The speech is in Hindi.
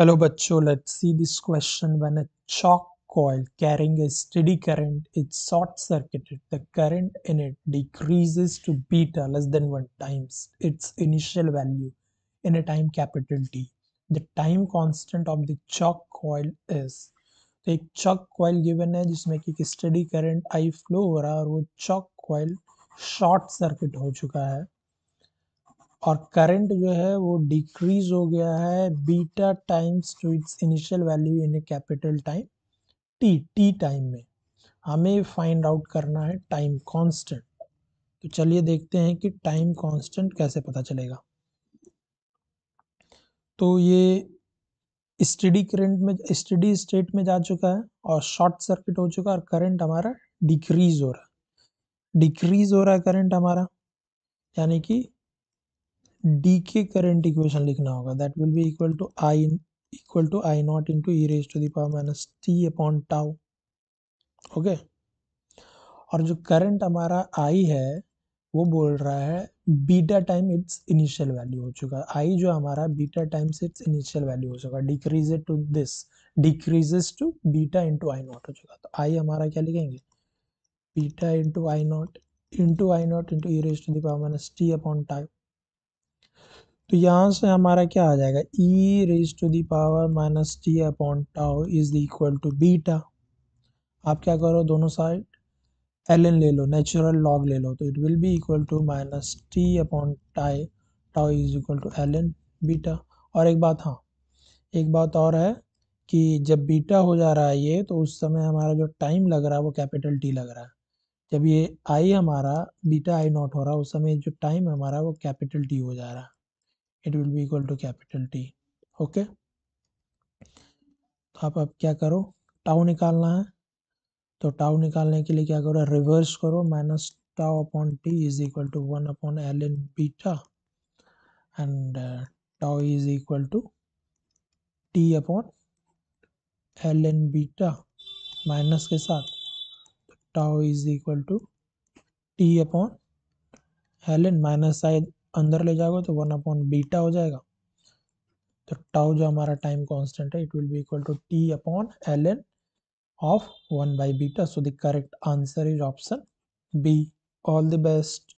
हेलो बच्चों let's see this question when a choke coil carrying a steady current is short circuited the current in it decreases to beta less than 1 times its initial value in a time capital T the time constant of the choke coil is तो एक चॉक कॉइल गिवन है जिसमें कि एक स्टेडी आई फ्लो हो रहा है और वो चॉक कॉइल शॉर्ट सर्किट हो चुका है और करंट जो है वो डिक्रीज हो गया है beta times two its initial value in a capital time T T time में हमें फाइंड आउट करना है टाइम कांस्टेंट तो चलिए देखते हैं कि टाइम कांस्टेंट कैसे पता चलेगा तो ये स्टडी करंट में स्टडी स्टेट में जा चुका है और शॉर्ट सर्किट हो चुका है और करंट हमारा डिक्रीज हो रहा है डिक्रीज हो रहा है करंट हमारा यानी कि डी के करंट इक्वेशन लिखना होगा that will be equal to I equal to I naught into E raise to the power minus T upon tau okay और जो करंट हमारा आई है वो बोल रहा है beta time its initial value हो चुका है आई जो हमारा बीटा टाइम से इट्स इनिशियल वैल्यू हो चुका decrease to this decreases to beta into I naught हो चुका तो आई हमारा क्या लिखेंगे beta into I naught into I naught into E raise to the power minus T upon time तो यहाँ से हमारा क्या आ जाएगा E raise to the power minus T upon tau is equal to beta आप क्या करो दोनों साइड एल एन ले लो नेचुरल लॉग ले लो तो it will be equal to minus T upon tie tau is equal to L N beta और एक बात हाँ एक बात और है कि जब बीटा हो जा रहा है ये तो उस समय हमारा जो टाइम लग रहा है वो कैपिटल टी लग रहा है जब ये आई हमारा बीटा आई नॉट हो रहा है उस समय जो टाइम हमारा वो कैपिटल टी हो जा रहा है it will be equal to capital T okay तो आप अब क्या करो टाउ निकालना है तो टाउ निकालने के लिए क्या करो रिवर्स करो minus tau upon T is equal to one upon L N beta and tau is equal to T upon L N beta minus के साथ tau is equal to T upon L N minus side अंदर ले जाओगे तो वन अपॉन बीटा हो जाएगा तो टाउ जो हमारा टाइम कांस्टेंट है it will be equal to T upon L N of one by beta so the correct answer is option B all the best